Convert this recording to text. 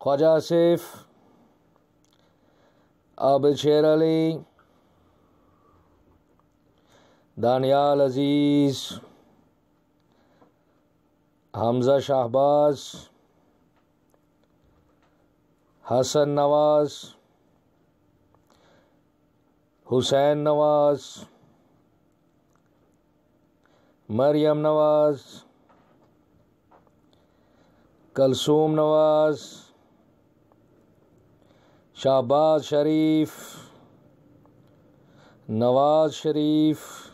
خواجہ آصف عابد شیر علی دانیال عزیز حمزہ شاہباز حسن نواز حسین نواز مریم نواز کلثوم نواز شہباز شریف نواز شریف